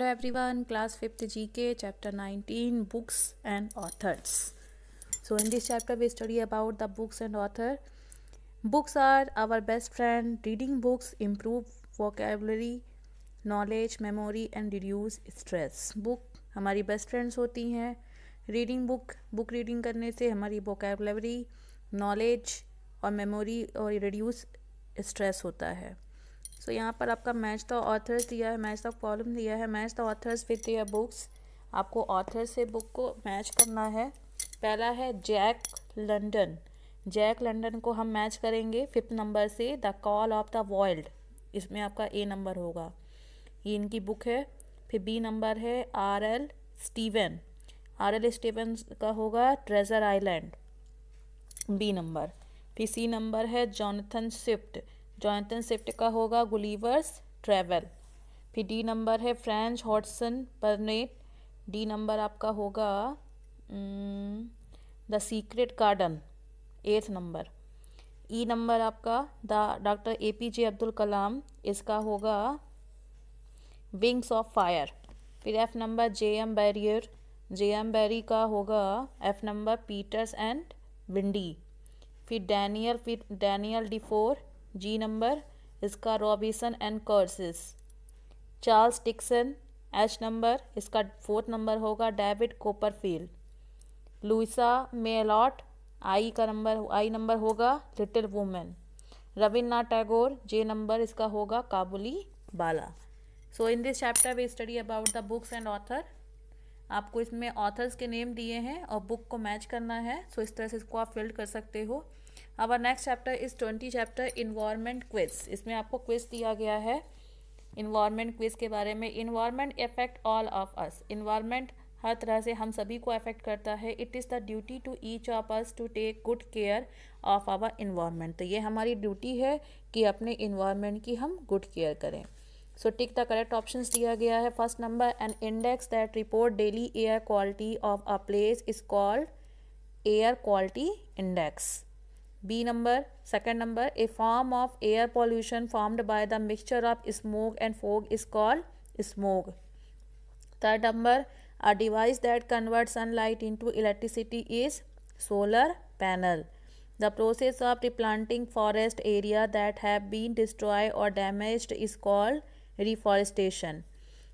Hello everyone class fifth जी के chapter nineteen books and authors so in this chapter we study about the books and author books are our best friend reading books improve vocabulary knowledge memory and reduce stress book हमारी best friends होती हैं reading book book reading करने से हमारी vocabulary knowledge और memory और reduce stress होता है सो यहाँ पर आपका मैच द ऑथर्स दिया है मैच द कॉलम दिया है मैच द ऑथर्स विद दिया बुक्स आपको ऑथर से बुक को मैच करना है पहला है जैक लंडन जैक लंडन को हम मैच करेंगे फिफ्थ नंबर से the call of the world इसमें आपका ए नंबर होगा ये इनकी बुक है फिर बी नंबर है R L Steven R L Steven का होगा ट्रेजर आइलैंड बी नंबर फिर सी नंबर है जॉनथन स्विफ्ट जॉनथन स्विफ्ट का होगा गुलीवर्स ट्रेवल फिर डी नंबर है Frances Hodgson Burnett D number आपका होगा द सीक्रेट गार्डन एथ नंबर ई नंबर आपका the doctor A P J Abdul Kalam इसका होगा विंग्स ऑफ फायर फिर F number J M Barrie J M बैरी का होगा F number Peters and Wendy फिर डैनियल फिर Daniel Defoe G number इसका Robinson and Crusoe Charles Dickens H number इसका fourth number होगा David Copperfield Louisa May Alcott I का number I number होगा little women Rabindranath Tagore J number इसका होगा Kabuliwala so in this chapter we study about the books and author आपको इसमें authors के name दिए हैं और बुक को मैच करना है सो इस तरह से इसको आप फिल्ड कर सकते हो अब next chapter is twenty chapter environment quiz इसमें आपको क्विज दिया गया है इन्वायरमेंट क्विज के बारे में environment effect all of us environment हर तरह से हम सभी को अफेक्ट करता है it is the duty to each of us to take good care of our environment तो ये हमारी ड्यूटी है कि अपने इन्वायरमेंट की हम गुड केयर करें So tick the correct options दिया गया है First number an index that report daily air quality of a place is called air quality index. B number second number a form of air pollution formed by the mixture of smoke and fog is called smoke. Third number a device that converts sunlight into electricity is solar panel. The process of replanting forest area that have been destroyed or damaged is called reforestation.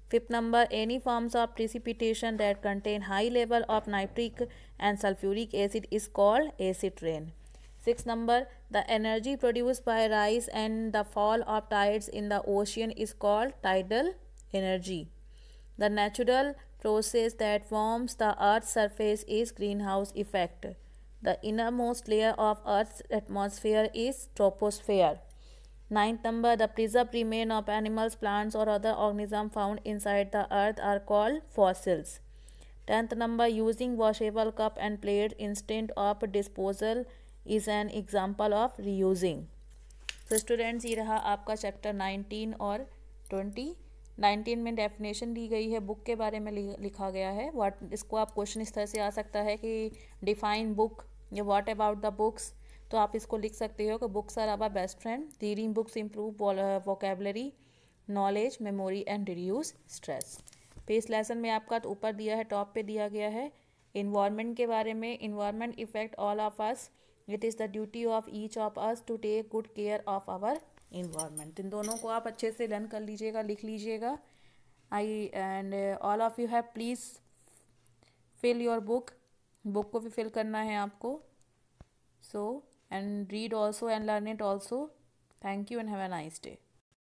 Fifth number, any forms of precipitation that contain high level of nitric and sulfuric acid is called acid rain. Sixth number, the energy produced by rise and the fall of tides in the ocean is called tidal energy. The natural process that forms the earth's surface is greenhouse effect. The innermost layer of earth's atmosphere is troposphere. Ninth number, the preserved remains of animals, plants, or other organisms found inside the earth are called fossils. Tenth number, using washable cup and plate instead of disposal is an example of reusing. तो so, students ये रहा आपका chapter 19 और 20 19 में definition दी गई है book के बारे में लिखा गया है वाट इसको आप क्वेश्चन इस तरह से आ सकता है कि डिफाइन बुक या व्हाट अबाउट द बुक्स तो आप इसको लिख सकते हो कि books are our best friend reading books improve vocabulary knowledge memory and reduce stress past lesson में आपका तो ऊपर दिया है टॉप पे दिया गया है इन्वायरमेंट के बारे में environment effect all of us it is the duty of each of us to take good care of our environment इन दोनों को आप अच्छे से लर्न कर लीजिएगा लिख लीजिएगा I and all of you have please fill your book book को भी फिल करना है आपको सो so, and read also and learn it also. Thank you and have a nice day.